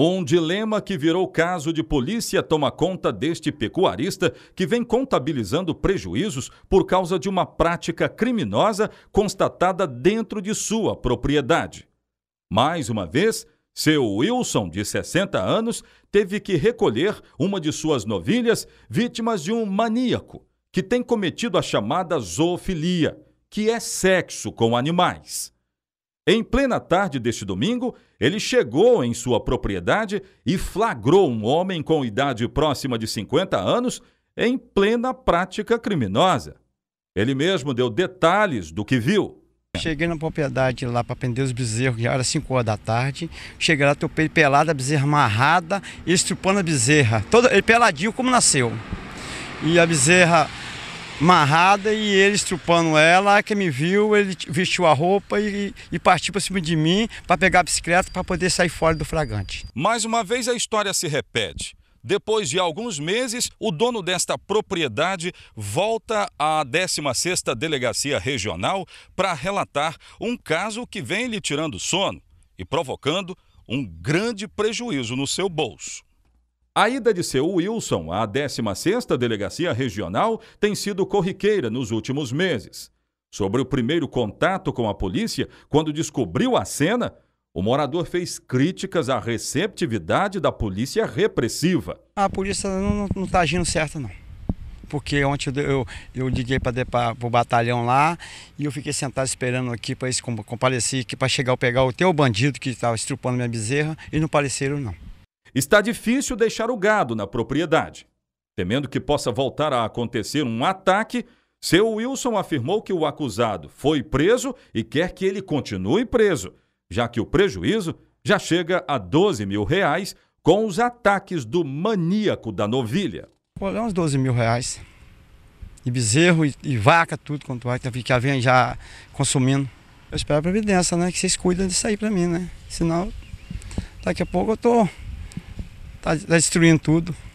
Um dilema que virou caso de polícia toma conta deste pecuarista que vem contabilizando prejuízos por causa de uma prática criminosa constatada dentro de sua propriedade. Mais uma vez, seu Wilson, de 60 anos, teve que recolher uma de suas novilhas vítimas de um maníaco que tem cometido a chamada zoofilia, que é sexo com animais. Em plena tarde deste domingo, ele chegou em sua propriedade e flagrou um homem com idade próxima de 50 anos em plena prática criminosa. Ele mesmo deu detalhes do que viu. Cheguei na propriedade lá para prender os bezerros, já era 5 horas da tarde. Cheguei lá, topei pelado, a bezerra amarrada, estrupando a bezerra. Todo, ele peladinho como nasceu. E a bezerra amarrada e ele estrupando ela. que me viu, ele vestiu a roupa e, e partiu para cima de mim para pegar a bicicleta para poder sair fora do fragante. Mais uma vez a história se repete. Depois de alguns meses, o dono desta propriedade volta à 16ª Delegacia Regional para relatar um caso que vem lhe tirando sono e provocando um grande prejuízo no seu bolso. A ida de seu Wilson à 16ª Delegacia Regional tem sido corriqueira nos últimos meses. Sobre o primeiro contato com a polícia, quando descobriu a cena, o morador fez críticas à receptividade da polícia repressiva. A polícia não está agindo certo, não. Porque ontem eu, eu liguei para o batalhão lá e eu fiquei sentado esperando aqui para comparecer aqui para chegar pegar o teu bandido que estava estrupando minha bezerra e não apareceram, não. Está difícil deixar o gado na propriedade. Temendo que possa voltar a acontecer um ataque, seu Wilson afirmou que o acusado foi preso e quer que ele continue preso, já que o prejuízo já chega a 12 mil reais com os ataques do maníaco da novilha. Olha, uns 12 mil reais. E bezerro e, e vaca, tudo quanto vai, é, que já vem já consumindo. Eu espero a Previdência, né? Que vocês cuidem disso aí pra mim, né? Senão, daqui a pouco eu tô Está tá destruindo tudo.